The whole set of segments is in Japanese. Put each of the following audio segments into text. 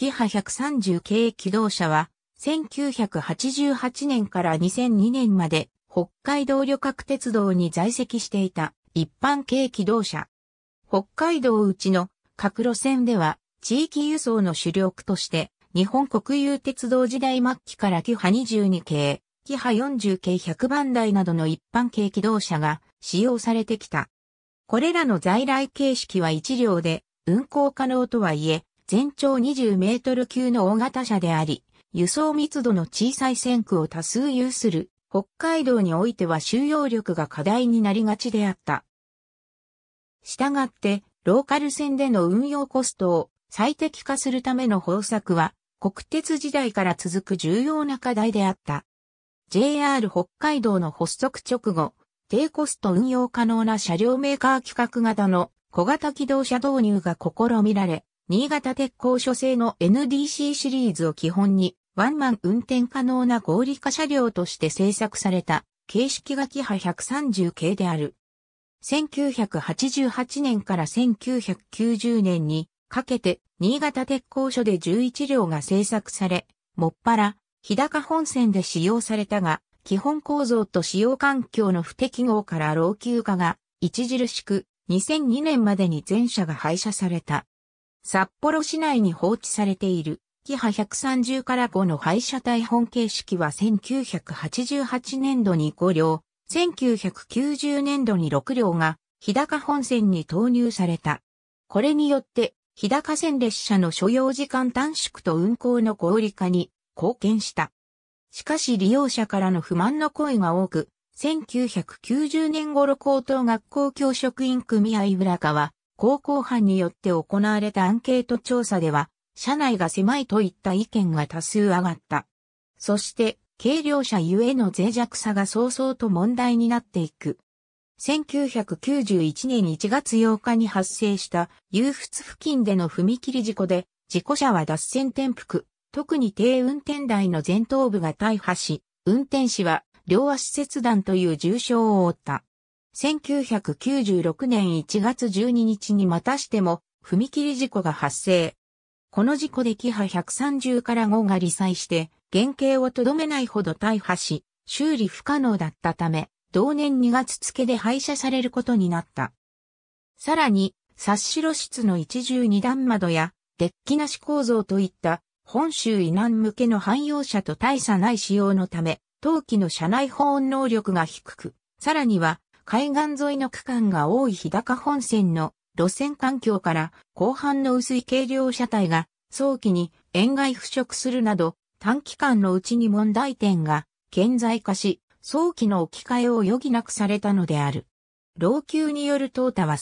キハ130系機動車は、1988年から2002年まで、北海道旅客鉄道に在籍していた一般系機動車。北海道うちの各路線では、地域輸送の主力として、日本国有鉄道時代末期からキハ22系、キハ40系100番台などの一般系機動車が使用されてきた。これらの在来形式は一両で運行可能とはいえ、全長20メートル級の大型車であり、輸送密度の小さい線区を多数有する北海道においては収容力が課題になりがちであった。したがって、ローカル線での運用コストを最適化するための方策は、国鉄時代から続く重要な課題であった。JR 北海道の発足直後、低コスト運用可能な車両メーカー規格型の小型機動車導入が試みられ、新潟鉄工所製の NDC シリーズを基本に、ワンマン運転可能な合理化車両として製作された、形式がキハ130系である。1988年から1990年にかけて、新潟鉄工所で11両が製作され、もっぱら、日高本線で使用されたが、基本構造と使用環境の不適合から老朽化が著しく、2002年までに全車が廃車された。札幌市内に放置されている、キハ130から5の廃車体本形式は1988年度に5両、1990年度に6両が、日高本線に投入された。これによって、日高線列車の所要時間短縮と運行の合理化に貢献した。しかし利用者からの不満の声が多く、1990年頃高等学校教職員組合浦川高校班によって行われたアンケート調査では、社内が狭いといった意見が多数上がった。そして、軽量車ゆえの脆弱さが早々と問題になっていく。1991年1月8日に発生した遊仏付近での踏切事故で、事故車は脱線転覆、特に低運転台の前頭部が大破し、運転士は両足切断という重傷を負った。1996年1月12日にまたしても踏切事故が発生。この事故でキハ130から5が離災して、原型をとどめないほど大破し、修理不可能だったため、同年2月付で廃車されることになった。さらに、察しろ室の一重二段窓や、デッキなし構造といった本州以南向けの汎用車と大差ない仕様のため、当機の車内保温能力が低く、さらには海岸沿いの区間が多い日高本線の路線環境から後半の薄い軽量車体が早期に塩害腐食するなど短期間のうちに問題点が顕在化し早期の置き換えを余儀なくされたのである。老朽による淘汰は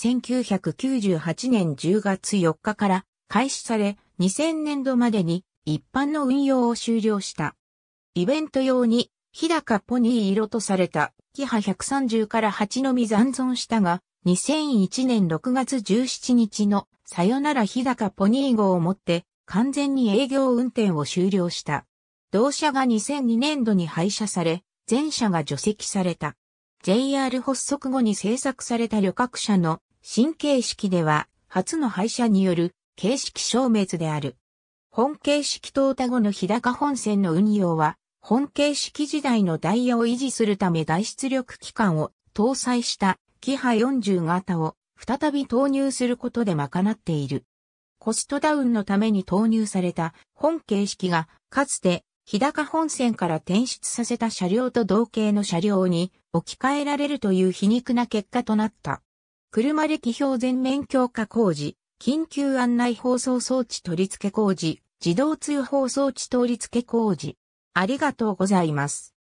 1998年10月4日から開始され2000年度までに一般の運用を終了した。イベント用に日高ポニー色とされたキハ130から8のみ残存したが、2001年6月17日のさよなら日高ポニー号をもって完全に営業運転を終了した。同社が2002年度に廃車され、全社が除籍された。JR 発足後に制作された旅客車の新形式では、初の廃車による形式消滅である。本形式と、汰後の日高本線の運用は、本形式時代のダイヤを維持するため大出力機関を搭載したキハ40型を再び投入することで賄っている。コストダウンのために投入された本形式がかつて日高本線から転出させた車両と同型の車両に置き換えられるという皮肉な結果となった。車歴標全面強化工事、緊急案内放送装置取り付け工事、自動通報装置取り付け工事、ありがとうございます。